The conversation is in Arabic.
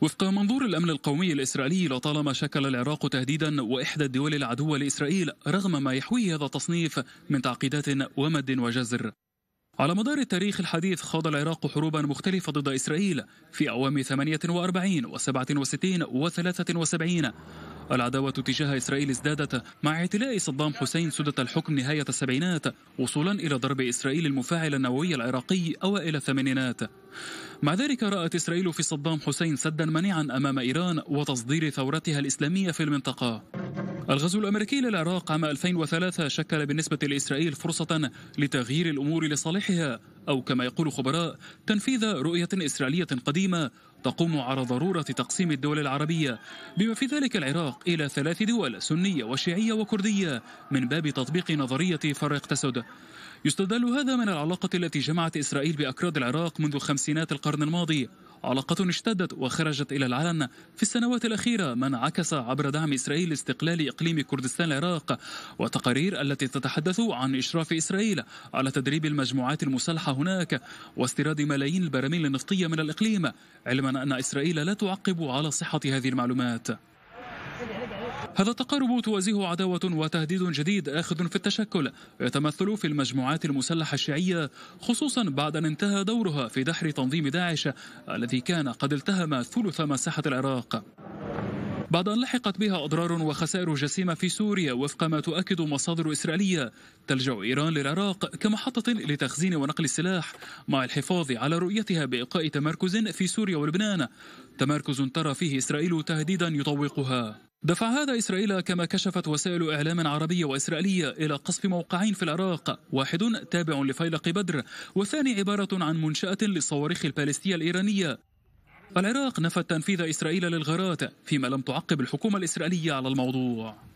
وفق منظور الأمن القومي الإسرائيلي لطالما شكل العراق تهديدا وإحدى الدول العدوة لإسرائيل رغم ما يحويه هذا التصنيف من تعقيدات ومد وجزر على مدار التاريخ الحديث خاض العراق حروبا مختلفة ضد إسرائيل في أعوام 48 و 67 و 73 العداوة تجاه إسرائيل ازدادت مع اعتلاء صدام حسين سدة الحكم نهاية السبعينات وصولا إلى ضرب إسرائيل المفاعل النووي العراقي أوائل الثمانينات مع ذلك رأت إسرائيل في صدام حسين سدا منيعا أمام إيران وتصدير ثورتها الإسلامية في المنطقة الغزو الأمريكي للعراق عام 2003 شكل بالنسبة لإسرائيل فرصة لتغيير الأمور لصالحها أو كما يقول خبراء تنفيذ رؤية إسرائيلية قديمة تقوم على ضرورة تقسيم الدول العربية بما في ذلك العراق إلى ثلاث دول سنية وشيعية وكردية من باب تطبيق نظرية فرق تسد يستدل هذا من العلاقة التي جمعت إسرائيل بأكراد العراق منذ خمسينات القرن الماضي علاقة اشتدت وخرجت إلى العلن في السنوات الأخيرة ما انعكس عبر دعم إسرائيل لاستقلال إقليم كردستان العراق وتقارير التي تتحدث عن إشراف إسرائيل على تدريب المجموعات المسلحة هناك واستيراد ملايين البراميل النفطية من الإقليم علما أن إسرائيل لا تعقب على صحة هذه المعلومات هذا التقارب توازيه عداوة وتهديد جديد آخذ في التشكل يتمثل في المجموعات المسلحة الشيعية خصوصا بعد أن انتهى دورها في دحر تنظيم داعش الذي كان قد التهم ثلث مساحة العراق بعد أن لحقت بها أضرار وخسائر جسيمة في سوريا وفق ما تؤكد مصادر إسرائيلية تلجأ إيران للعراق كمحطة لتخزين ونقل السلاح مع الحفاظ على رؤيتها بإبقاء تمركز في سوريا ولبنان تمركز ترى فيه إسرائيل تهديدا يطوقها دفع هذا إسرائيل كما كشفت وسائل إعلام عربية وإسرائيلية إلى قصف موقعين في العراق واحد تابع لفيلق بدر والثاني عبارة عن منشأة للصواريخ البالستية الإيرانية العراق نفى تنفيذ إسرائيل للغارات فيما لم تعقب الحكومة الإسرائيلية على الموضوع